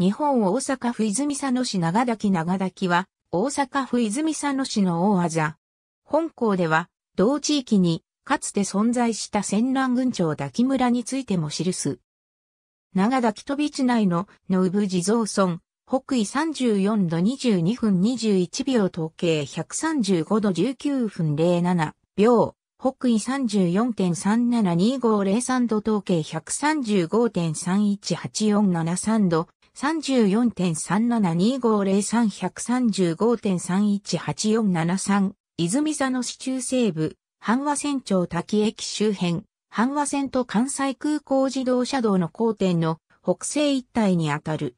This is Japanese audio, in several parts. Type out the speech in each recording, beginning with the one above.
日本大阪府泉佐野市長滝長滝は、大阪府泉佐野市の大技。本校では、同地域に、かつて存在した戦乱群長滝村についても記す。長滝飛び地内の、のう地蔵村、北緯34度22分21秒統計135度19分07秒。北緯34.372503度統計135.318473度、3 4 3 7 2 5 0 3 1 3 5 3 1 8 4 7 3泉座野市中西部、阪和線町滝駅周辺、阪和線と関西空港自動車道の交点の北西一帯にあたる。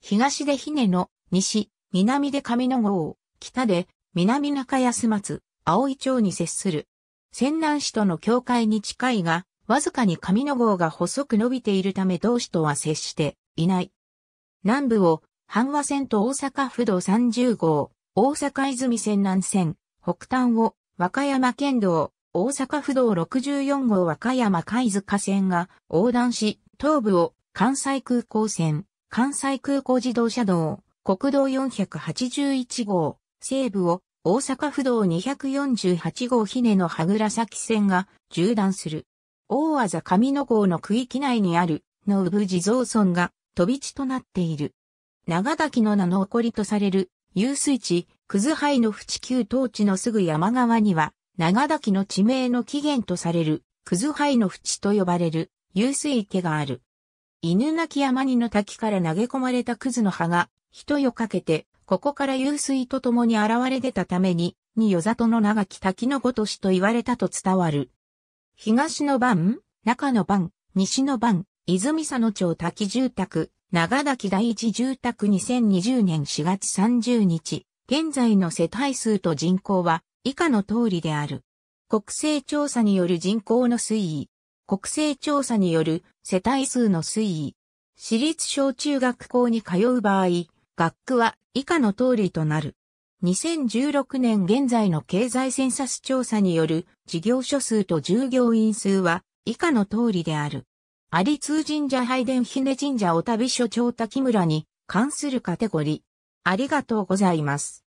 東で姫の、西、南で上野郷、北で南中安松、青井町に接する。仙南市との境界に近いが、わずかに上野郷が細く伸びているため同市とは接していない。南部を阪和線と大阪府道30号、大阪泉線南線、北端を和歌山県道、大阪府道64号和歌山海塚線が横断し、東部を関西空港線、関西空港自動車道、国道481号、西部を大阪府道248号ひねの羽倉崎線が縦断する。大技上野号の区域内にある、の宇部地蔵村が飛び地となっている。長滝の名の起こりとされる、遊水地、クズハイの淵旧当地のすぐ山側には、長滝の地名の起源とされる、クズハイの淵と呼ばれる、遊水池がある。犬鳴山にの滝から投げ込まれたクズの葉が、一夜かけて、ここから遊水と共に現れ出たために、に夜里の長き滝のごとしと言われたと伝わる。東の番、中の番、西の番、泉佐野町滝住宅、長滝第一住宅2020年4月30日、現在の世帯数と人口は以下の通りである。国勢調査による人口の推移、国勢調査による世帯数の推移、私立小中学校に通う場合、学区は以下の通りとなる。2016年現在の経済センサス調査による事業所数と従業員数は以下の通りである。有通神社拝殿姫神社お旅所長滝村に関するカテゴリー。ありがとうございます。